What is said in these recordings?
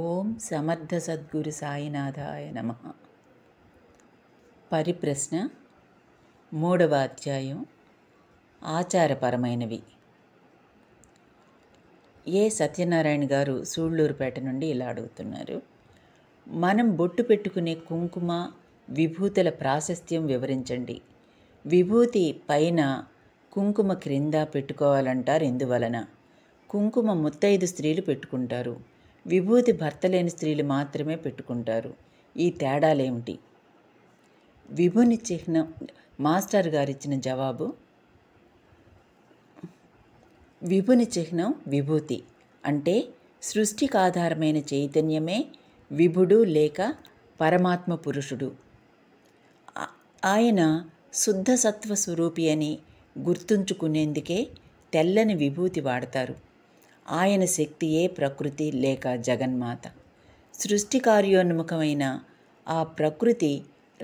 ఓం సమర్థ సద్గురు సాయినాథాయ నమ పరిప్రశ్న మూడవ అధ్యాయం ఆచారపరమైనవి ఏ సత్యనారాయణ గారు సూళ్ళూరుపేట నుండి ఇలా అడుగుతున్నారు మనం బొట్టు పెట్టుకునే కుంకుమ విభూతుల ప్రాశస్త్యం వివరించండి విభూతి పైన కుంకుమ క్రింద పెట్టుకోవాలంటారు ఎందువలన కుంకుమ ముత్తైదు స్త్రీలు పెట్టుకుంటారు విభూతి భర్త లేని స్త్రీలు మాత్రమే పెట్టుకుంటారు ఈ తేడాలేమిటి విభుని చిహ్నం మాస్టర్ గారిచ్చిన జవాబు విభుని చిహ్నం విభూతి అంటే సృష్టికి ఆధారమైన చైతన్యమే విభుడు లేక పరమాత్మ పురుషుడు ఆయన శుద్ధ సత్వ స్వరూపి అని గుర్తుంచుకునేందుకే తెల్లని విభూతి వాడతారు ఆయన శక్తియే ప్రకృతి లేక జగన్మాత సృష్టి కార్యోన్ముఖమైన ఆ ప్రకృతి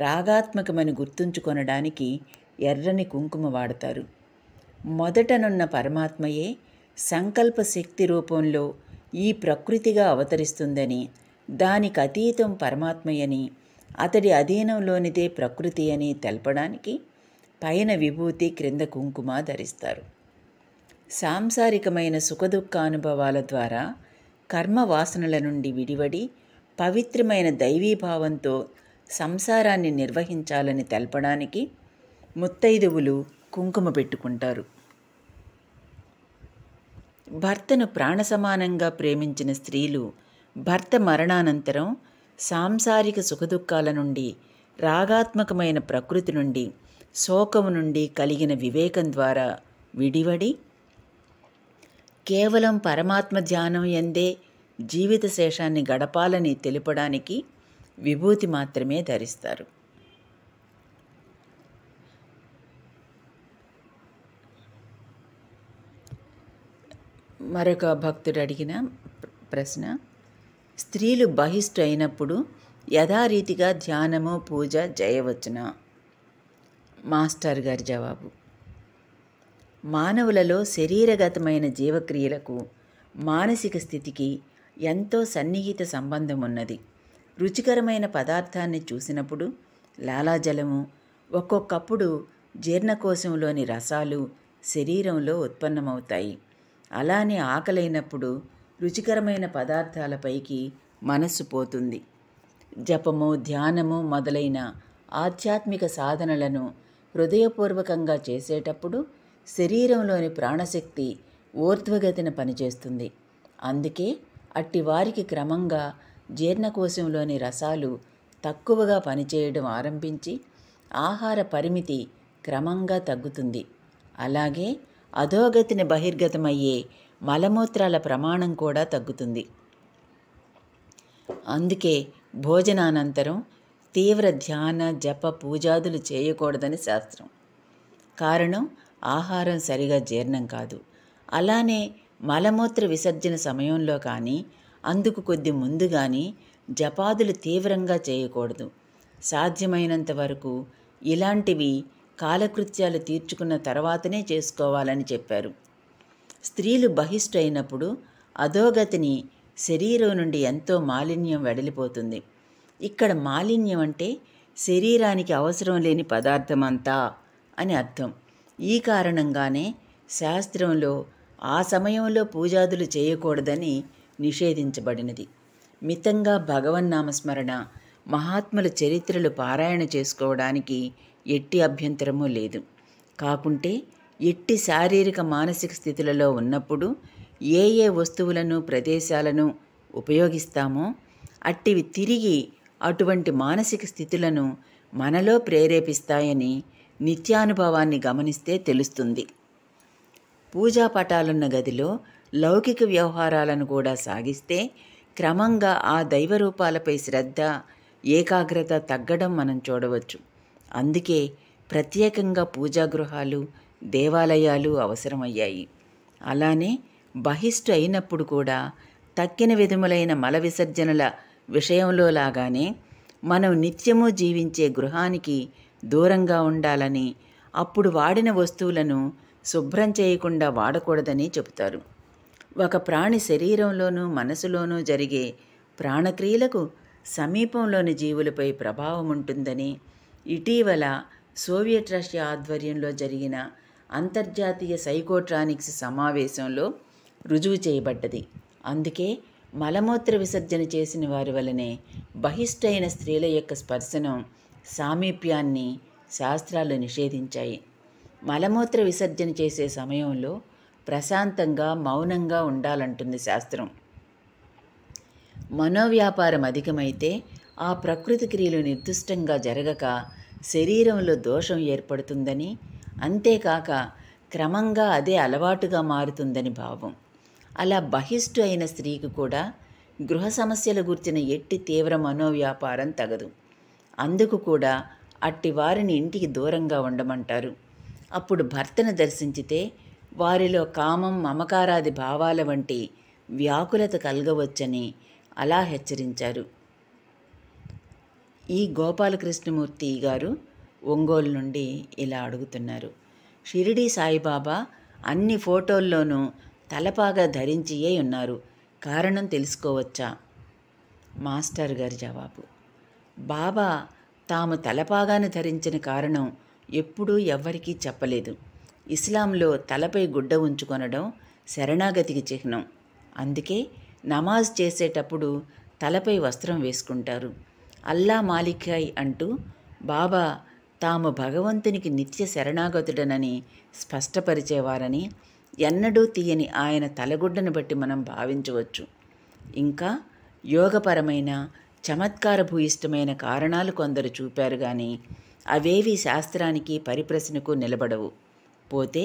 రాగాత్మకమని గుర్తుంచుకొనడానికి ఎర్రని కుంకుమ వాడతారు మొదటనున్న పరమాత్మయే సంకల్ప శక్తి రూపంలో ఈ ప్రకృతిగా అవతరిస్తుందని దానికి అతీతం పరమాత్మయని అతడి అధీనంలోనిదే ప్రకృతి అని తెలపడానికి పైన విభూతి క్రింద కుంకుమ ధరిస్తారు సాంసారికమైన సుఖదుఖానుభవాల ద్వారా కర్మ వాసనల నుండి విడివడి పవిత్రమైన దైవీభావంతో సంసారాన్ని నిర్వహించాలని తెలపడానికి ముత్తైదువులు కుంకుమ పెట్టుకుంటారు భర్తను ప్రాణసమానంగా ప్రేమించిన స్త్రీలు భర్త మరణానంతరం సాంసారిక సుఖదుఖాల నుండి రాగాత్మకమైన ప్రకృతి నుండి శోకము నుండి కలిగిన వివేకం ద్వారా విడివడి కేవలం పరమాత్మ ధ్యానం ఎందే జీవిత శేషాన్ని గడపాలని తెలుపడానికి విభూతి మాత్రమే ధరిస్తారు మరొక భక్తుడు అడిగిన ప్రశ్న స్త్రీలు బహిష్టు అయినప్పుడు యథారీతిగా ధ్యానము పూజ జయవచ్చున మాస్టర్ గారి జవాబు మానవులలో శరీరగతమైన జీవక్రియలకు మానసిక స్థితికి ఎంతో సన్నిహిత సంబంధం ఉన్నది రుచికరమైన పదార్థాన్ని చూసినప్పుడు లాలాజలము ఒక్కొక్కప్పుడు జీర్ణకోశంలోని రసాలు శరీరంలో ఉత్పన్నమవుతాయి అలానే ఆకలైనప్పుడు రుచికరమైన పదార్థాలపైకి మనస్సు పోతుంది జపము ధ్యానము మొదలైన ఆధ్యాత్మిక సాధనలను హృదయపూర్వకంగా చేసేటప్పుడు శరీరంలోని ప్రాణశక్తి ఊర్ధ్వగతిన పనిచేస్తుంది అందుకే అట్టి వారికి క్రమంగా జీర్ణకోశంలోని రసాలు తక్కువగా పనిచేయడం ఆరంభించి ఆహార పరిమితి క్రమంగా తగ్గుతుంది అలాగే అధోగతిని బహిర్గతమయ్యే మలమూత్రాల ప్రమాణం కూడా తగ్గుతుంది అందుకే భోజనానంతరం తీవ్ర ధ్యాన జప పూజాదులు చేయకూడదని శాస్త్రం కారణం ఆహారం సరిగా జీర్ణం కాదు అలానే మలమూత్ర విసర్జన సమయంలో కానీ అందుకు కొద్ది ముందు కానీ జపాదులు తీవ్రంగా చేయకూడదు సాధ్యమైనంత వరకు ఇలాంటివి కాలకృత్యాలు తీర్చుకున్న తర్వాతనే చేసుకోవాలని చెప్పారు స్త్రీలు అయినప్పుడు అధోగతిని శరీరం నుండి ఎంతో మాలిన్యం వెడలిపోతుంది ఇక్కడ మాలిన్యం అంటే శరీరానికి అవసరం లేని పదార్థమంతా అని అర్థం ఈ కారణంగానే శాస్త్రంలో ఆ సమయంలో పూజాదులు చేయకూడదని నిషేధించబడినది మితంగా భగవన్నామస్మరణ మహాత్ముల చరిత్రలు పారాయణ చేసుకోవడానికి ఎట్టి అభ్యంతరమూ లేదు కాకుంటే ఎట్టి శారీరక మానసిక స్థితులలో ఉన్నప్పుడు ఏ ఏ వస్తువులను ప్రదేశాలను ఉపయోగిస్తామో అట్టివి తిరిగి అటువంటి మానసిక స్థితులను మనలో ప్రేరేపిస్తాయని నిత్యానుభవాన్ని గమనిస్తే తెలుస్తుంది పూజా పటాలున్న గదిలో లౌకిక వ్యవహారాలను కూడా సాగిస్తే క్రమంగా ఆ దైవరూపాలపై శ్రద్ధ ఏకాగ్రత తగ్గడం మనం చూడవచ్చు అందుకే ప్రత్యేకంగా పూజా గృహాలు దేవాలయాలు అవసరమయ్యాయి అలానే బహిష్టు అయినప్పుడు కూడా తక్కిన విధములైన మల విసర్జనల విషయంలో లాగానే మనం నిత్యము జీవించే గృహానికి దూరంగా ఉండాలని అప్పుడు వాడిన వస్తువులను శుభ్రం చేయకుండా వాడకూడదని చెబుతారు ఒక ప్రాణి శరీరంలోనూ మనసులోనూ జరిగే ప్రాణక్రియలకు సమీపంలోని జీవులపై ప్రభావం ఉంటుందని ఇటీవల సోవియట్ రష్యా ఆధ్వర్యంలో జరిగిన అంతర్జాతీయ సైకోట్రానిక్స్ సమావేశంలో రుజువు చేయబడ్డది అందుకే మలమూత్ర విసర్జన చేసిన వారి వలనే బహిష్టైన స్త్రీల యొక్క స్పర్శనం సామీప్యాన్ని శాస్త్రాలు నిషేధించాయి మలమూత్ర విసర్జన చేసే సమయంలో ప్రశాంతంగా మౌనంగా ఉండాలంటుంది శాస్త్రం మనోవ్యాపారం అధికమైతే ఆ ప్రకృతి క్రియలు నిర్దిష్టంగా జరగక శరీరంలో దోషం ఏర్పడుతుందని అంతేకాక క్రమంగా అదే అలవాటుగా మారుతుందని భావం అలా బహిష్టు అయిన స్త్రీకి కూడా గృహ సమస్యల గుర్చిన ఎట్టి తీవ్ర మనోవ్యాపారం తగదు అందుకు కూడా అట్టి వారిని ఇంటికి దూరంగా ఉండమంటారు అప్పుడు భర్తను దర్శించితే వారిలో కామం మమకారాది భావాల వంటి వ్యాకులత కలగవచ్చని అలా హెచ్చరించారు ఈ గోపాలకృష్ణమూర్తి గారు ఒంగోలు నుండి ఇలా అడుగుతున్నారు షిరిడి సాయిబాబా అన్ని ఫోటోల్లోనూ తలపాగా ధరించియే ఉన్నారు కారణం తెలుసుకోవచ్చా మాస్టర్ గారి జవాబు బాబా తాము తలపాగాను ధరించిన కారణం ఎప్పుడూ ఎవ్వరికీ చెప్పలేదు ఇస్లాంలో తలపై గుడ్డ ఉంచుకొనడం శరణాగతికి చిహ్నం అందుకే నమాజ్ చేసేటప్పుడు తలపై వస్త్రం వేసుకుంటారు అల్లా మాలిఖాయ్ అంటూ బాబా తాము భగవంతునికి నిత్య శరణాగతుడనని స్పష్టపరిచేవారని ఎన్నడూ తీయని ఆయన తలగుడ్డను బట్టి మనం భావించవచ్చు ఇంకా యోగపరమైన చమత్కార భూయిష్టమైన కారణాలు కొందరు చూపారు కానీ అవేవి శాస్త్రానికి పరిప్రశ్నకు నిలబడవు పోతే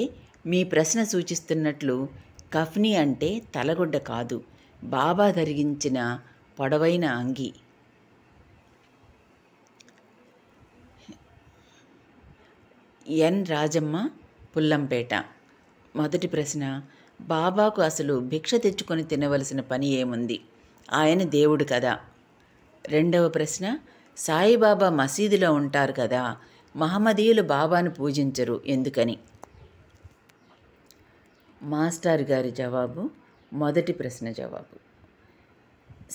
మీ ప్రశ్న సూచిస్తున్నట్లు కఫ్ని అంటే తలగొడ్డ కాదు బాబా ధరించిన పొడవైన అంగి ఎన్ రాజమ్మ పుల్లంపేట మొదటి ప్రశ్న బాబాకు అసలు భిక్ష తెచ్చుకొని తినవలసిన పని ఏముంది ఆయన దేవుడు కదా రెండవ ప్రశ్న సాయిబాబా మసీదులో ఉంటారు కదా మహమ్మదీయులు బాబాను పూజించరు ఎందుకని మాస్టర్ గారి జవాబు మొదటి ప్రశ్న జవాబు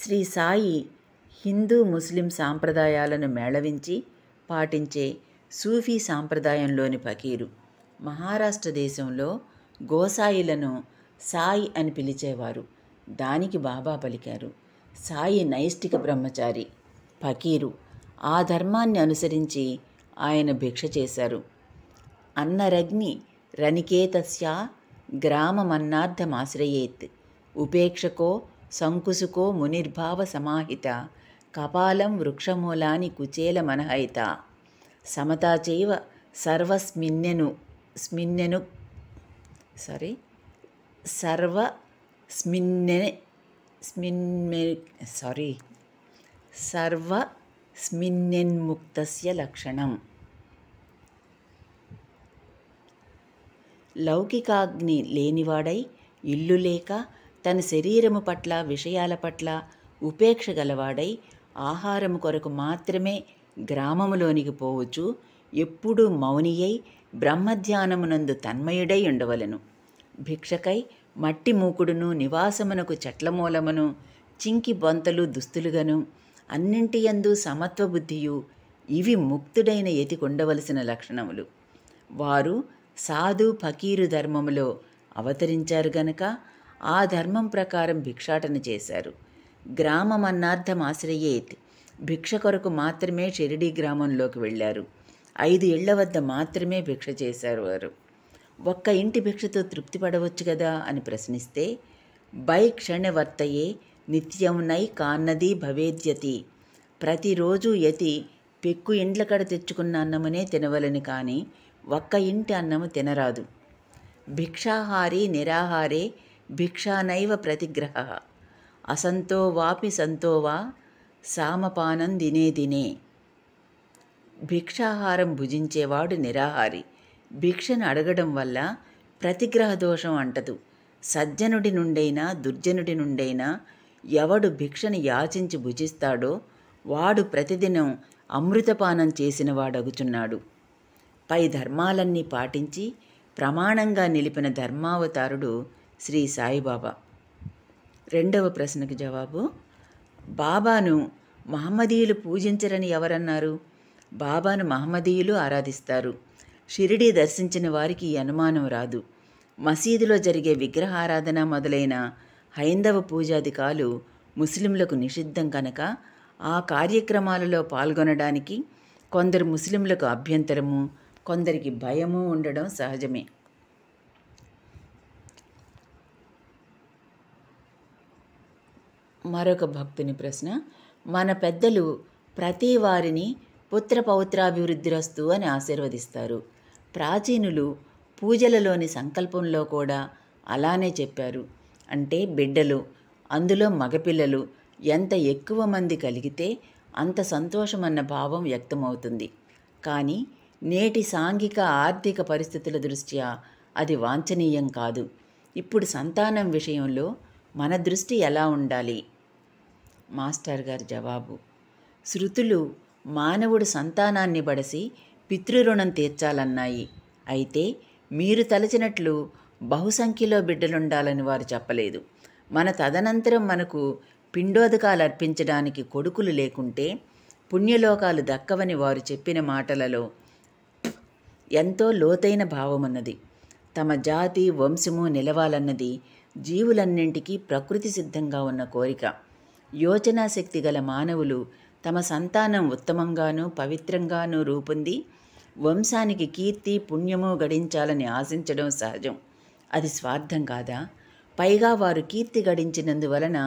శ్రీ సాయి హిందూ ముస్లిం సాంప్రదాయాలను మేళవించి పాటించే సూఫీ సాంప్రదాయంలోని పకీరు మహారాష్ట్ర దేశంలో గోసాయిలను సాయి అని పిలిచేవారు దానికి బాబా పలికారు సాయి నైష్టిక బ్రహ్మచారి ఫకీరు ఆ ధర్మాన్ని అనుసరించి ఆయన భిక్ష చేశారు అన్నరగ్ని రనికేతస్య గ్రామమన్నార్థమాశ్రయేత్ ఉపేక్షకో సంకుసుకో మునిర్భావ సమాహిత కపాలం వృక్షమూలాని కుచేల మనహైత సమతా చైవ సర్వస్మిన్నెను స్మిన్నెను సారీ సర్వస్మిన్నె స్మిన్మే సారీ సర్వ స్మిన్యన్ముక్తస్య లక్షణం లౌకికాగ్ని లేనివాడై ఇల్లు లేక తన శరీరము పట్ల విషయాల పట్ల ఉపేక్ష గలవాడై ఆహారము కొరకు మాత్రమే గ్రామములోనికి పోవచ్చు ఎప్పుడూ మౌనియై బ్రహ్మధ్యానమునందు తన్మయుడై ఉండవలను భిక్షకై మట్టి మూకుడును నివాసమునకు చెట్ల మూలమును చింకి బొంతలు దుస్తులుగను అన్నింటియందు సమత్వ బుద్ధియు ఇవి ముక్తుడైన ఉండవలసిన లక్షణములు వారు సాధు ఫకీరు ధర్మములో అవతరించారు గనక ఆ ధర్మం ప్రకారం భిక్షాటన చేశారు గ్రామం అన్నార్థం ఆశ్రయేత్ భిక్ష కొరకు మాత్రమే షిరిడి గ్రామంలోకి వెళ్ళారు ఐదు ఇళ్ల వద్ద మాత్రమే భిక్ష చేశారు వారు ఒక్క ఇంటి భిక్షతో తృప్తి పడవచ్చు కదా అని ప్రశ్నిస్తే బై క్షణవర్తయే నిత్యం నై కాన్నది భవేద్యతి ప్రతిరోజు యతి పెక్కు ఇండ్ల కడ తెచ్చుకున్న అన్నమునే తినవలని కానీ ఒక్క ఇంటి అన్నము తినరాదు భిక్షాహారి నిరాహారే భిక్షానైవ ప్రతిగ్రహ అసంతో వాపి సంతోవా సామపానం దినే దినే భిక్షాహారం భుజించేవాడు నిరాహారి భిక్షను అడగడం వల్ల ప్రతిగ్రహ దోషం అంటదు సజ్జనుడి నుండైనా దుర్జనుడి నుండైనా ఎవడు భిక్షను యాచించి భుజిస్తాడో వాడు ప్రతిదినం అమృతపానం చేసిన వాడగుచున్నాడు పై ధర్మాలన్నీ పాటించి ప్రమాణంగా నిలిపిన ధర్మావతారుడు శ్రీ సాయిబాబా రెండవ ప్రశ్నకు జవాబు బాబాను మహమ్మదీయులు పూజించరని ఎవరన్నారు బాబాను మహమ్మదీయులు ఆరాధిస్తారు షిరిడి దర్శించిన వారికి అనుమానం రాదు మసీదులో జరిగే విగ్రహారాధన మొదలైన హైందవ పూజాధికాలు ముస్లింలకు నిషిద్ధం కనుక ఆ కార్యక్రమాలలో పాల్గొనడానికి కొందరు ముస్లింలకు అభ్యంతరము కొందరికి భయము ఉండడం సహజమే మరొక భక్తుని ప్రశ్న మన పెద్దలు ప్రతి వారిని పుత్ర పౌత్రాభివృద్ధి రస్తు అని ఆశీర్వదిస్తారు ప్రాచీనులు పూజలలోని సంకల్పంలో కూడా అలానే చెప్పారు అంటే బిడ్డలు అందులో మగపిల్లలు ఎంత ఎక్కువ మంది కలిగితే అంత సంతోషమన్న భావం వ్యక్తమవుతుంది కానీ నేటి సాంఘిక ఆర్థిక పరిస్థితుల దృష్ట్యా అది వాంఛనీయం కాదు ఇప్పుడు సంతానం విషయంలో మన దృష్టి ఎలా ఉండాలి మాస్టర్ గారి జవాబు శృతులు మానవుడు సంతానాన్ని బడసి పితృరుణం తీర్చాలన్నాయి అయితే మీరు తలచినట్లు బహుసంఖ్యలో బిడ్డలుండాలని వారు చెప్పలేదు మన తదనంతరం మనకు పిండోదకాలు అర్పించడానికి కొడుకులు లేకుంటే పుణ్యలోకాలు దక్కవని వారు చెప్పిన మాటలలో ఎంతో లోతైన భావమున్నది తమ జాతి వంశము నిలవాలన్నది జీవులన్నింటికీ ప్రకృతి సిద్ధంగా ఉన్న కోరిక యోచనా శక్తి గల మానవులు తమ సంతానం ఉత్తమంగానూ పవిత్రంగానూ రూపొంది వంశానికి కీర్తి పుణ్యము గడించాలని ఆశించడం సహజం అది స్వార్థం కాదా పైగా వారు కీర్తి గడించినందువలన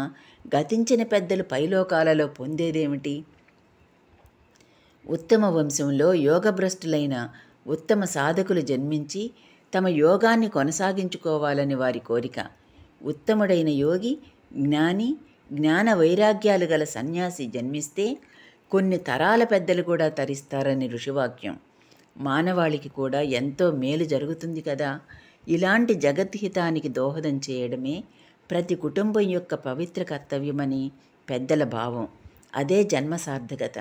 గతించిన పెద్దలు పైలోకాలలో పొందేదేమిటి ఉత్తమ వంశంలో యోగభ్రష్టులైన ఉత్తమ సాధకులు జన్మించి తమ యోగాన్ని కొనసాగించుకోవాలని వారి కోరిక ఉత్తముడైన యోగి జ్ఞాని జ్ఞాన వైరాగ్యాలు గల సన్యాసి జన్మిస్తే కొన్ని తరాల పెద్దలు కూడా తరిస్తారని ఋషివాక్యం మానవాళికి కూడా ఎంతో మేలు జరుగుతుంది కదా ఇలాంటి జగద్హితానికి దోహదం చేయడమే ప్రతి కుటుంబం యొక్క పవిత్ర కర్తవ్యమని పెద్దల భావం అదే జన్మ సార్థకత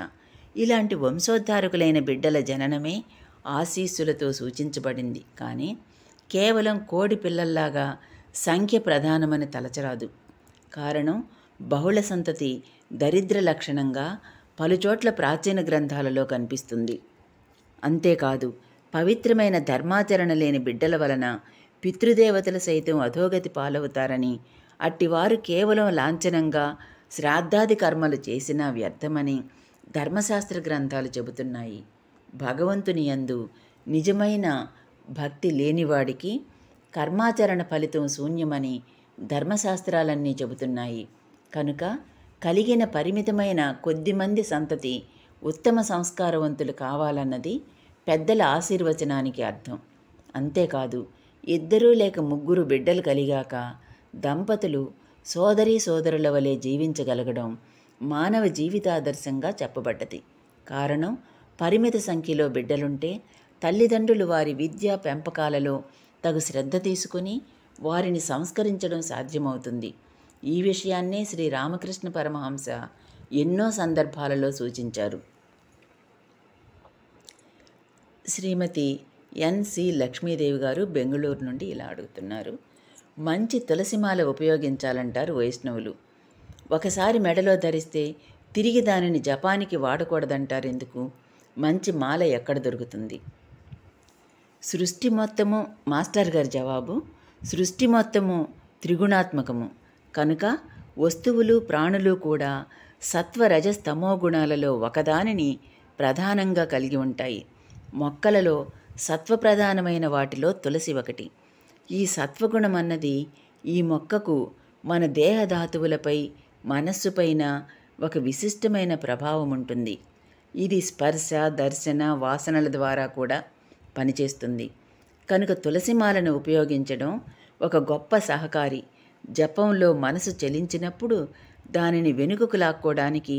ఇలాంటి వంశోద్ధారకులైన బిడ్డల జననమే ఆశీస్సులతో సూచించబడింది కానీ కేవలం కోడి పిల్లల్లాగా సంఖ్య ప్రధానమని తలచరాదు కారణం బహుళ సంతతి దరిద్ర లక్షణంగా పలుచోట్ల ప్రాచీన గ్రంథాలలో కనిపిస్తుంది అంతేకాదు పవిత్రమైన ధర్మాచరణ లేని బిడ్డల వలన పితృదేవతలు సైతం అధోగతి పాలవుతారని అట్టివారు కేవలం లాంఛనంగా శ్రాద్ధాది కర్మలు చేసినా వ్యర్థమని ధర్మశాస్త్ర గ్రంథాలు చెబుతున్నాయి భగవంతుని యందు నిజమైన భక్తి లేనివాడికి కర్మాచరణ ఫలితం శూన్యమని ధర్మశాస్త్రాలన్నీ చెబుతున్నాయి కనుక కలిగిన పరిమితమైన కొద్దిమంది సంతతి ఉత్తమ సంస్కారవంతులు కావాలన్నది పెద్దల ఆశీర్వచనానికి అర్థం అంతేకాదు ఇద్దరు లేక ముగ్గురు బిడ్డలు కలిగాక దంపతులు సోదరీ సోదరుల వలె జీవించగలగడం మానవ జీవితాదర్శంగా చెప్పబడ్డది కారణం పరిమిత సంఖ్యలో బిడ్డలుంటే తల్లిదండ్రులు వారి విద్యా పెంపకాలలో తగు శ్రద్ధ తీసుకుని వారిని సంస్కరించడం సాధ్యమవుతుంది ఈ విషయాన్నే శ్రీ రామకృష్ణ పరమహంస ఎన్నో సందర్భాలలో సూచించారు శ్రీమతి ఎన్సి లక్ష్మీదేవి గారు బెంగళూరు నుండి ఇలా అడుగుతున్నారు మంచి తులసిమాల ఉపయోగించాలంటారు వైష్ణవులు ఒకసారి మెడలో ధరిస్తే తిరిగి దానిని జపానికి వాడకూడదంటారు ఎందుకు మంచి మాల ఎక్కడ దొరుకుతుంది సృష్టి మొత్తము మాస్టర్ గారి జవాబు సృష్టి మొత్తము త్రిగుణాత్మకము కనుక వస్తువులు ప్రాణులు కూడా సత్వరజస్తమో గుణాలలో ఒకదానిని ప్రధానంగా కలిగి ఉంటాయి మొక్కలలో సత్వప్రధానమైన వాటిలో తులసి ఒకటి ఈ సత్వగుణం అన్నది ఈ మొక్కకు మన దేహధాతువులపై మనస్సుపైన ఒక విశిష్టమైన ప్రభావం ఉంటుంది ఇది స్పర్శ దర్శన వాసనల ద్వారా కూడా పనిచేస్తుంది కనుక తులసిమాలను ఉపయోగించడం ఒక గొప్ప సహకారి జపంలో మనసు చెలించినప్పుడు దానిని వెనుకకు లాక్కోవడానికి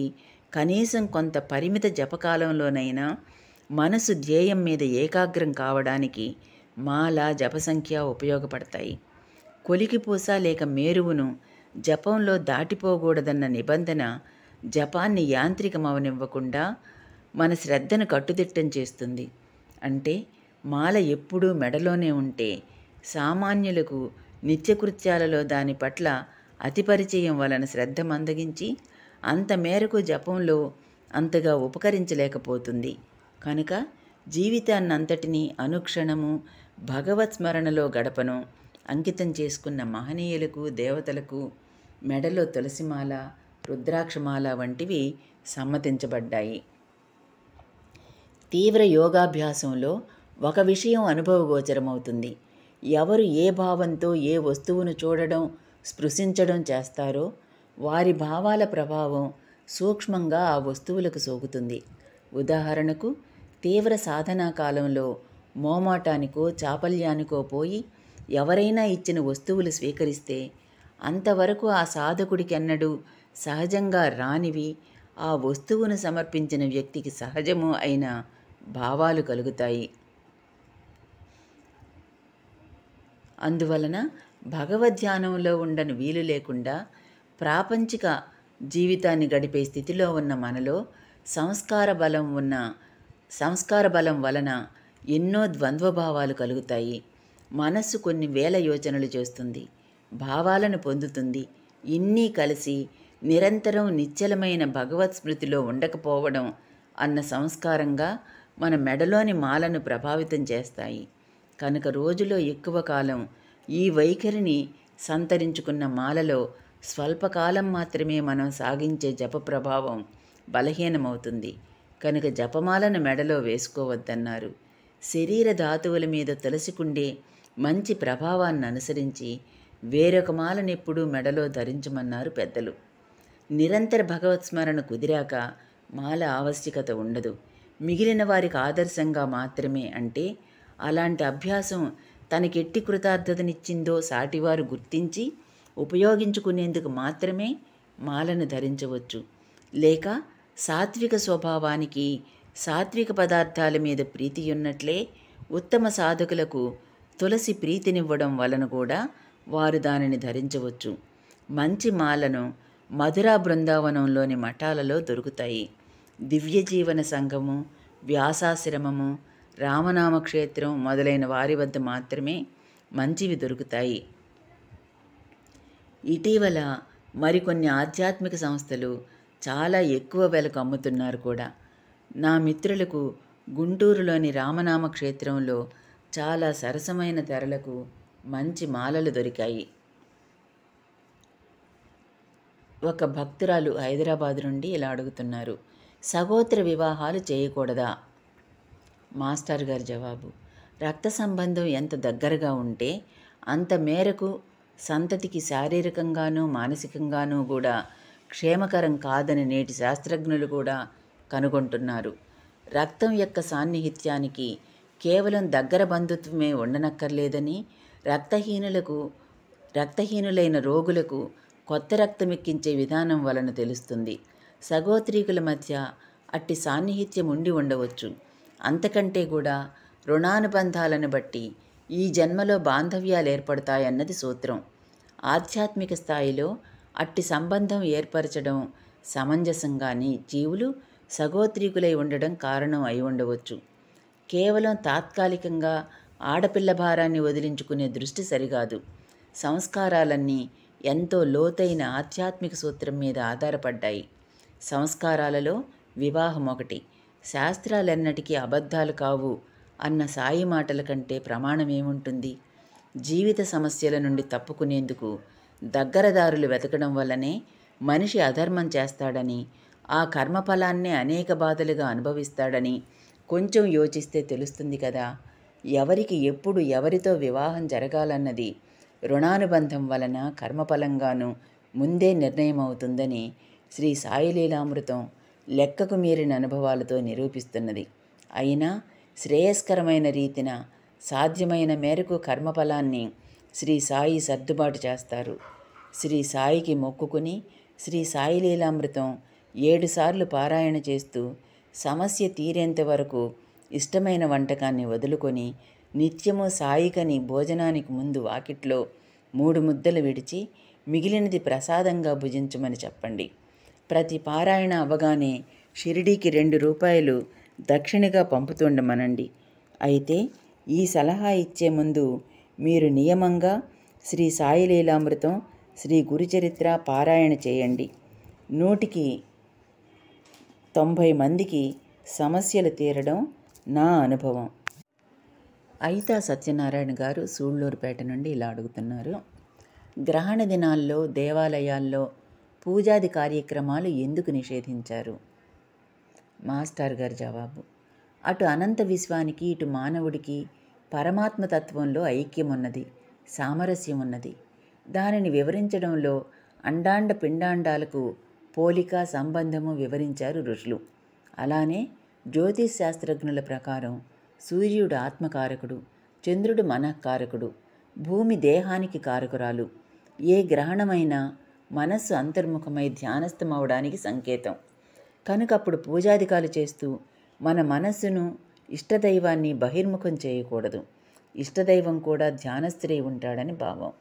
కనీసం కొంత పరిమిత జపకాలంలోనైనా మనసు ధ్యేయం మీద ఏకాగ్రం కావడానికి మాల జపసంఖ్య ఉపయోగపడతాయి కొలికిపూస లేక మేరువును జపంలో దాటిపోకూడదన్న నిబంధన జపాన్ని యాంత్రికమవనివ్వకుండా మన శ్రద్ధను కట్టుదిట్టం చేస్తుంది అంటే మాల ఎప్పుడూ మెడలోనే ఉంటే సామాన్యులకు నిత్యకృత్యాలలో దాని పట్ల అతిపరిచయం వలన శ్రద్ధ మందగించి అంత మేరకు జపంలో అంతగా ఉపకరించలేకపోతుంది కనుక జీవితాన్నంతటినీ అనుక్షణము భగవత్ స్మరణలో గడపను అంకితం చేసుకున్న మహనీయులకు దేవతలకు మెడలో తులసిమాల రుద్రాక్షమాల వంటివి సమ్మతించబడ్డాయి తీవ్ర యోగాభ్యాసంలో ఒక విషయం అనుభవగోచరమవుతుంది ఎవరు ఏ భావంతో ఏ వస్తువును చూడడం స్పృశించడం చేస్తారో వారి భావాల ప్రభావం సూక్ష్మంగా ఆ వస్తువులకు సోకుతుంది ఉదాహరణకు తీవ్ర సాధనా కాలంలో మోమాటానికో చాపల్యానికో పోయి ఎవరైనా ఇచ్చిన వస్తువులు స్వీకరిస్తే అంతవరకు ఆ సాధకుడికెన్నడూ సహజంగా రానివి ఆ వస్తువును సమర్పించిన వ్యక్తికి సహజము అయిన భావాలు కలుగుతాయి అందువలన భగవద్ధ్యానంలో ఉండను వీలు లేకుండా ప్రాపంచిక జీవితాన్ని గడిపే స్థితిలో ఉన్న మనలో సంస్కార బలం ఉన్న సంస్కార బలం వలన ఎన్నో ద్వంద్వభావాలు కలుగుతాయి మనస్సు కొన్ని వేల యోచనలు చేస్తుంది భావాలను పొందుతుంది ఇన్నీ కలిసి నిరంతరం నిశ్చలమైన భగవత్ స్మృతిలో ఉండకపోవడం అన్న సంస్కారంగా మన మెడలోని మాలను ప్రభావితం చేస్తాయి కనుక రోజులో ఎక్కువ కాలం ఈ వైఖరిని సంతరించుకున్న మాలలో స్వల్పకాలం మాత్రమే మనం సాగించే జప ప్రభావం బలహీనమవుతుంది కనుక జపమాలను మెడలో వేసుకోవద్దన్నారు శరీర ధాతువుల మీద తులసికుండే మంచి ప్రభావాన్ని అనుసరించి వేరొక మాలనెప్పుడూ మెడలో ధరించమన్నారు పెద్దలు నిరంతర భగవత్ స్మరణ కుదిరాక మాల ఆవశ్యకత ఉండదు మిగిలిన వారికి ఆదర్శంగా మాత్రమే అంటే అలాంటి అభ్యాసం తనకెట్టి కృతార్థతనిచ్చిందో సాటివారు గుర్తించి ఉపయోగించుకునేందుకు మాత్రమే మాలను ధరించవచ్చు లేక సాత్విక స్వభావానికి సాత్విక పదార్థాల మీద ప్రీతి ఉన్నట్లే ఉత్తమ సాధకులకు తులసి ప్రీతినివ్వడం వలన కూడా వారు దానిని ధరించవచ్చు మంచి మాలను మధురా బృందావనంలోని మఠాలలో దొరుకుతాయి దివ్యజీవన సంఘము వ్యాసాశ్రమము రామనామక్షేత్రం మొదలైన వారి వద్ద మాత్రమే మంచివి దొరుకుతాయి ఇటీవల మరికొన్ని ఆధ్యాత్మిక సంస్థలు చాలా ఎక్కువ వెలకు అమ్ముతున్నారు కూడా నా మిత్రులకు గుంటూరులోని రామనామ క్షేత్రంలో చాలా సరసమైన ధరలకు మంచి మాలలు దొరికాయి ఒక భక్తురాలు హైదరాబాద్ నుండి ఇలా అడుగుతున్నారు సగోత్ర వివాహాలు చేయకూడదా మాస్టర్ గారి జవాబు రక్త సంబంధం ఎంత దగ్గరగా ఉంటే అంత మేరకు సంతతికి శారీరకంగానూ మానసికంగానూ కూడా క్షేమకరం కాదని నేటి శాస్త్రజ్ఞులు కూడా కనుగొంటున్నారు రక్తం యొక్క సాన్నిహిత్యానికి కేవలం దగ్గర బంధుత్వమే ఉండనక్కర్లేదని రక్తహీనులకు రక్తహీనులైన రోగులకు కొత్త రక్తమెక్కించే విధానం వలన తెలుస్తుంది సగోత్రీకుల మధ్య అట్టి సాన్నిహిత్యం ఉండి ఉండవచ్చు అంతకంటే కూడా రుణానుబంధాలను బట్టి ఈ జన్మలో బాంధవ్యాలు ఏర్పడతాయన్నది సూత్రం ఆధ్యాత్మిక స్థాయిలో అట్టి సంబంధం ఏర్పరచడం సమంజసంగాని జీవులు సగోత్రీకులై ఉండడం కారణం అయి ఉండవచ్చు కేవలం తాత్కాలికంగా ఆడపిల్ల భారాన్ని వదిలించుకునే దృష్టి సరికాదు సంస్కారాలన్నీ ఎంతో లోతైన ఆధ్యాత్మిక సూత్రం మీద ఆధారపడ్డాయి సంస్కారాలలో వివాహం ఒకటి శాస్త్రాలెన్నటికీ అబద్ధాలు కావు అన్న సాయి మాటల కంటే ప్రమాణమేముంటుంది జీవిత సమస్యల నుండి తప్పుకునేందుకు దగ్గరదారులు వెతకడం వల్లనే మనిషి అధర్మం చేస్తాడని ఆ కర్మఫలాన్నే అనేక బాధలుగా అనుభవిస్తాడని కొంచెం యోచిస్తే తెలుస్తుంది కదా ఎవరికి ఎప్పుడు ఎవరితో వివాహం జరగాలన్నది రుణానుబంధం వలన కర్మఫలంగాను ముందే నిర్ణయం అవుతుందని శ్రీ సాయిలీలామృతం లెక్కకు మీరిన అనుభవాలతో నిరూపిస్తున్నది అయినా శ్రేయస్కరమైన రీతిన సాధ్యమైన మేరకు కర్మఫలాన్ని శ్రీ సాయి సర్దుబాటు చేస్తారు శ్రీ సాయికి మొక్కుకుని శ్రీ సాయి లీలామృతం ఏడుసార్లు పారాయణ చేస్తూ సమస్య తీరేంత వరకు ఇష్టమైన వంటకాన్ని వదులుకొని నిత్యము సాయికని భోజనానికి ముందు వాకిట్లో మూడు ముద్దలు విడిచి మిగిలినది ప్రసాదంగా భుజించమని చెప్పండి ప్రతి పారాయణ అవగానే షిరిడీకి రెండు రూపాయలు దక్షిణగా పంపుతుండమనండి అయితే ఈ సలహా ఇచ్చే ముందు మీరు నియమంగా శ్రీ సాయిలీలామృతం శ్రీ గురుచరిత్ర పారాయణ చేయండి నూటికి తొంభై మందికి సమస్యలు తీరడం నా అనుభవం అయితా సత్యనారాయణ గారు సూళ్ళూరుపేట నుండి ఇలా అడుగుతున్నారు గ్రహణ దినాల్లో దేవాలయాల్లో పూజాది కార్యక్రమాలు ఎందుకు నిషేధించారు మాస్టర్ గారు జవాబు అటు అనంత విశ్వానికి ఇటు మానవుడికి పరమాత్మతత్వంలో ఐక్యమున్నది సామరస్యం ఉన్నది దానిని వివరించడంలో అండాండ పిండాండాలకు పోలిక సంబంధము వివరించారు ఋషులు అలానే జ్యోతిష్ శాస్త్రజ్ఞుల ప్రకారం సూర్యుడు ఆత్మకారకుడు చంద్రుడు మనఃకారకుడు భూమి దేహానికి కారకురాలు ఏ గ్రహణమైనా మనస్సు అంతర్ముఖమై ధ్యానస్థమవడానికి సంకేతం కనుక అప్పుడు పూజాదికాలు చేస్తూ మన మనస్సును ఇష్టదైవాన్ని బహిర్ముఖం చేయకూడదు ఇష్టదైవం కూడా ధ్యానస్థుడై ఉంటాడని భావం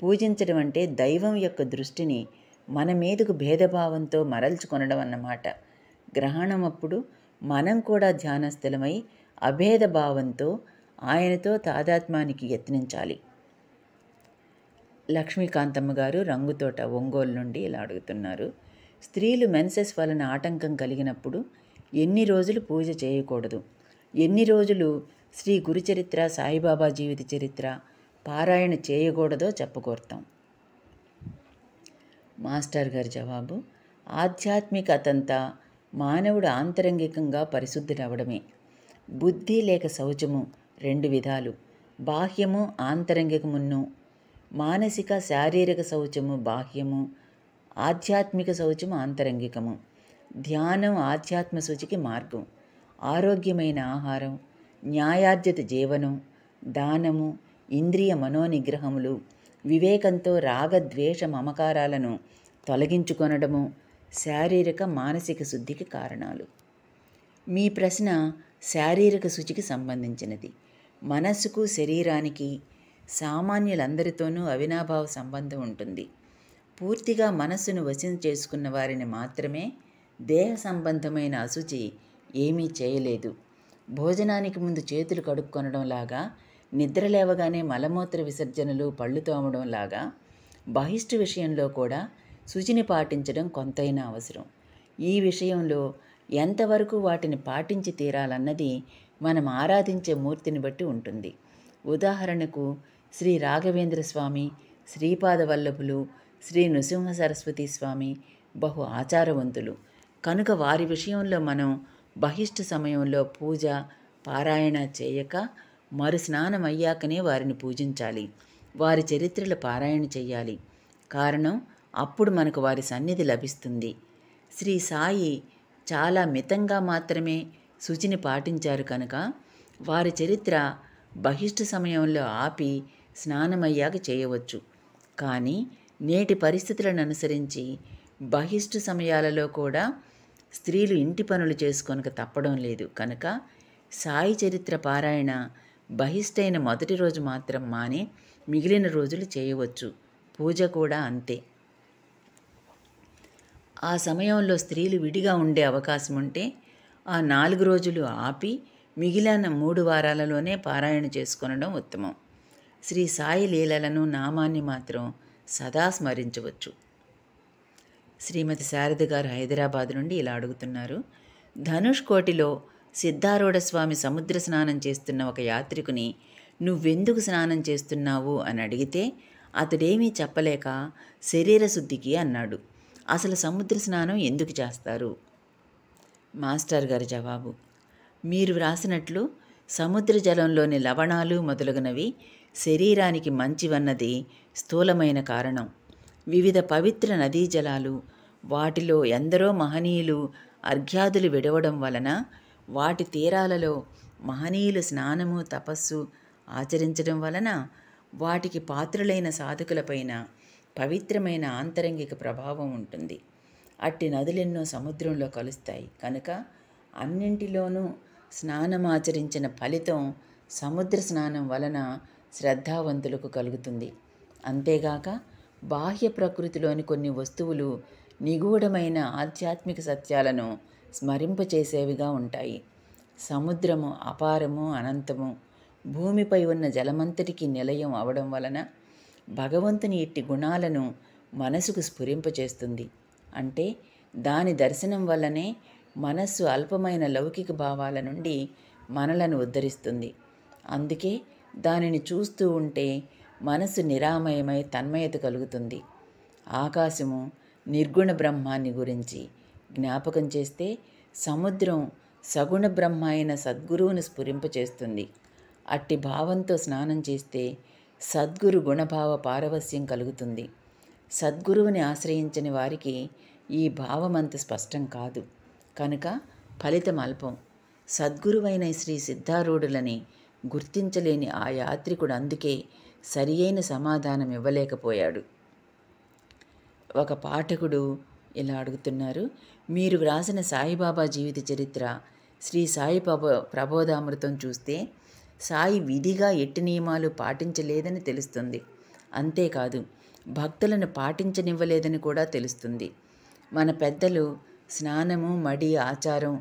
పూజించడం అంటే దైవం యొక్క దృష్టిని మన మీదకు భేదభావంతో మరల్చుకొనడం అన్నమాట గ్రహణం అప్పుడు మనం కూడా ధ్యానస్థలమై అభేద భావంతో ఆయనతో తాదాత్మానికి యత్నించాలి లక్ష్మీకాంతమ్మ గారు రంగుతోట ఒంగోలు నుండి ఇలా అడుగుతున్నారు స్త్రీలు మెన్సెస్ వలన ఆటంకం కలిగినప్పుడు ఎన్ని రోజులు పూజ చేయకూడదు ఎన్ని రోజులు శ్రీ గురుచరిత్ర సాయిబాబా జీవిత చరిత్ర పారాయణ చేయకూడదో చెప్పకూడతాం మాస్టర్ గారి జవాబు ఆధ్యాత్మికతంతా మానవుడు ఆంతరంగికంగా పరిశుద్ధుడవడమే బుద్ధి లేక శౌచము రెండు విధాలు బాహ్యము ఆంతరంగికమున్ను మానసిక శారీరక శౌచము బాహ్యము ఆధ్యాత్మిక శౌచము ఆంతరంగికము ధ్యానం ఆధ్యాత్మ శుచికి మార్గం ఆరోగ్యమైన ఆహారం న్యాయార్జిత జీవనం దానము ఇంద్రియ మనోనిగ్రహములు వివేకంతో రాగద్వేష మమకారాలను తొలగించుకొనడము శారీరక మానసిక శుద్ధికి కారణాలు మీ ప్రశ్న శారీరక శుచికి సంబంధించినది మనస్సుకు శరీరానికి సామాన్యులందరితోనూ అవినాభావ సంబంధం ఉంటుంది పూర్తిగా మనస్సును వశం చేసుకున్న వారిని మాత్రమే దేహ సంబంధమైన అశుచి ఏమీ చేయలేదు భోజనానికి ముందు చేతులు కడుక్కొనడం లాగా నిద్ర లేవగానే మలమూత్ర విసర్జనలు పళ్ళు తోమడం లాగా బహిష్టు విషయంలో కూడా శుచిని పాటించడం కొంతైనా అవసరం ఈ విషయంలో ఎంతవరకు వాటిని పాటించి తీరాలన్నది మనం ఆరాధించే మూర్తిని బట్టి ఉంటుంది ఉదాహరణకు శ్రీ రాఘవేంద్ర స్వామి శ్రీపాద వల్లభులు శ్రీ నృసింహ సరస్వతి స్వామి బహు ఆచారవంతులు కనుక వారి విషయంలో మనం బహిష్ట సమయంలో పూజ పారాయణ చేయక స్నానం అయ్యాకనే వారిని పూజించాలి వారి చరిత్రలు పారాయణ చేయాలి కారణం అప్పుడు మనకు వారి సన్నిధి లభిస్తుంది శ్రీ సాయి చాలా మితంగా మాత్రమే శుచిని పాటించారు కనుక వారి చరిత్ర బహిష్ట సమయంలో ఆపి స్నానమయ్యాక చేయవచ్చు కానీ నేటి పరిస్థితులను అనుసరించి బహిష్టు సమయాలలో కూడా స్త్రీలు ఇంటి పనులు చేసుకొనక తప్పడం లేదు కనుక సాయి చరిత్ర పారాయణ బహిష్టైన మొదటి రోజు మాత్రం మానే మిగిలిన రోజులు చేయవచ్చు పూజ కూడా అంతే ఆ సమయంలో స్త్రీలు విడిగా ఉండే అవకాశం ఉంటే ఆ నాలుగు రోజులు ఆపి మిగిలిన మూడు వారాలలోనే పారాయణ చేసుకొనడం ఉత్తమం శ్రీ సాయి లీలలను నామాన్ని మాత్రం సదా స్మరించవచ్చు శ్రీమతి శారద గారు హైదరాబాద్ నుండి ఇలా అడుగుతున్నారు ధనుష్ కోటిలో సిద్ధారూఢ స్వామి సముద్ర స్నానం చేస్తున్న ఒక యాత్రికుని నువ్వెందుకు స్నానం చేస్తున్నావు అని అడిగితే అతడేమీ చెప్పలేక శరీర శుద్ధికి అన్నాడు అసలు సముద్ర స్నానం ఎందుకు చేస్తారు మాస్టర్ గారి జవాబు మీరు వ్రాసినట్లు సముద్ర జలంలోని లవణాలు మొదలగునవి శరీరానికి మంచివన్నది స్థూలమైన కారణం వివిధ పవిత్ర నదీ జలాలు వాటిలో ఎందరో మహనీయులు అర్ఘ్యాదులు విడవడం వలన వాటి తీరాలలో మహనీయులు స్నానము తపస్సు ఆచరించడం వలన వాటికి పాత్రులైన సాధకులపైన పవిత్రమైన ఆంతరంగిక ప్రభావం ఉంటుంది అట్టి నదులెన్నో సముద్రంలో కలుస్తాయి కనుక అన్నింటిలోనూ స్నానమాచరించిన ఫలితం సముద్ర స్నానం వలన శ్రద్ధావంతులకు కలుగుతుంది అంతేగాక బాహ్య ప్రకృతిలోని కొన్ని వస్తువులు నిగూఢమైన ఆధ్యాత్మిక సత్యాలను స్మరింపచేసేవిగా ఉంటాయి సముద్రము అపారము అనంతము భూమిపై ఉన్న జలమంతటికి నిలయం అవడం వలన భగవంతుని ఇట్టి గుణాలను మనసుకు స్ఫురింపచేస్తుంది అంటే దాని దర్శనం వల్లనే మనస్సు అల్పమైన లౌకిక భావాల నుండి మనలను ఉద్ధరిస్తుంది అందుకే దానిని చూస్తూ ఉంటే మనసు నిరామయమై తన్మయత కలుగుతుంది ఆకాశము నిర్గుణ బ్రహ్మాన్ని గురించి జ్ఞాపకం చేస్తే సముద్రం సగుణ బ్రహ్మ అయిన సద్గురువును స్ఫురింపచేస్తుంది అట్టి భావంతో స్నానం చేస్తే సద్గురు గుణభావ పారవస్యం కలుగుతుంది సద్గురువుని ఆశ్రయించని వారికి ఈ భావం అంత స్పష్టం కాదు కనుక ఫలితం అల్పం సద్గురువైన శ్రీ సిద్ధారూఢులని గుర్తించలేని ఆ యాత్రికుడు అందుకే సరియైన సమాధానం ఇవ్వలేకపోయాడు ఒక పాఠకుడు ఇలా అడుగుతున్నారు మీరు వ్రాసిన సాయిబాబా జీవిత చరిత్ర శ్రీ సాయి ప్రభో ప్రబోధామృతం చూస్తే సాయి విధిగా ఎట్టి నియమాలు పాటించలేదని తెలుస్తుంది అంతేకాదు భక్తులను పాటించనివ్వలేదని కూడా తెలుస్తుంది మన పెద్దలు స్నానము మడి ఆచారం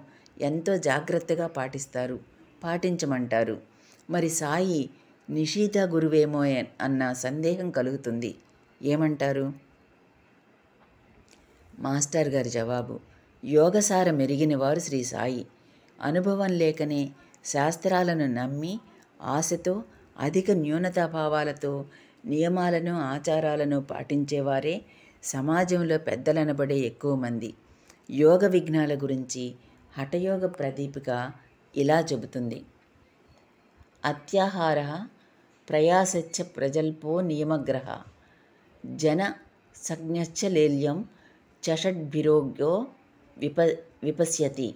ఎంతో జాగ్రత్తగా పాటిస్తారు పాటించమంటారు మరి సాయి నిషిత గురువేమో అన్న సందేహం కలుగుతుంది ఏమంటారు మాస్టర్ గారి జవాబు యోగసార మెరిగినవారు శ్రీ సాయి అనుభవం లేకనే శాస్త్రాలను నమ్మి ఆశతో అధిక న్యూనతాభావాలతో నియమాలను ఆచారాలను పాటించేవారే సమాజంలో పెద్దలనబడే ఎక్కువ మంది యోగ విఘ్నాల గురించి హఠయోగ ప్రదీపిక ఇలా చెబుతుంది అత్యాహార ప్రయాసచ్చ ప్రజల్పో నియమగ్రహ జన సజ్ఞశ్చ చషడ్భిరోగ్యో విప విపశ్యతి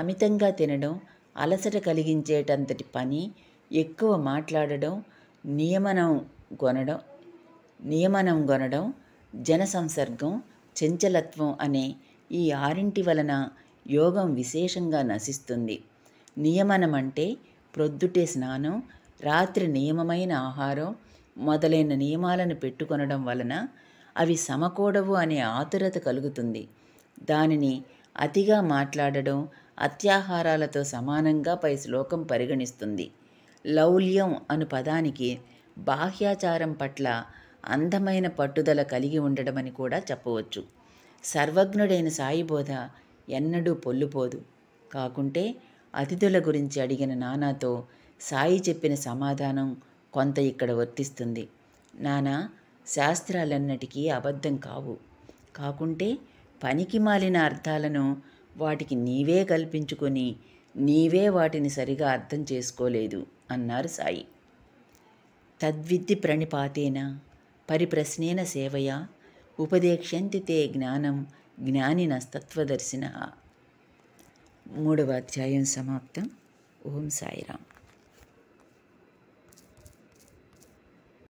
అమితంగా తినడం అలసట కలిగించేటంతటి పని ఎక్కువ మాట్లాడడం నియమనం కొనడం నియమనం కొనడం జన సంసర్గం చంచలత్వం అనే ఈ ఆరింటి వలన యోగం విశేషంగా నశిస్తుంది నియమనం అంటే ప్రొద్దుటే స్నానం రాత్రి నియమమైన ఆహారం మొదలైన నియమాలను పెట్టుకొనడం వలన అవి సమకూడవు అనే ఆతురత కలుగుతుంది దానిని అతిగా మాట్లాడడం అత్యాహారాలతో సమానంగా పై శ్లోకం పరిగణిస్తుంది లౌల్యం అను పదానికి బాహ్యాచారం పట్ల అందమైన పట్టుదల కలిగి ఉండడమని కూడా చెప్పవచ్చు సర్వజ్ఞుడైన సాయిబోధ ఎన్నడూ పొల్లుపోదు కాకుంటే అతిథుల గురించి అడిగిన నానాతో సాయి చెప్పిన సమాధానం కొంత ఇక్కడ వర్తిస్తుంది నానా శాస్త్రాలన్నటికీ అబద్ధం కావు కాకుంటే పనికి మాలిన అర్థాలను వాటికి నీవే కల్పించుకొని నీవే వాటిని సరిగా అర్థం చేసుకోలేదు అన్నారు సాయి తద్విద్ది ప్రణిపాతేన పరిప్రశ్నేన సేవయ ఉపదేక్షంతితే జ్ఞానం జ్ఞాని నస్తత్వదర్శిన మూడవ అధ్యాయం సమాప్తం ఓం సాయిరామ్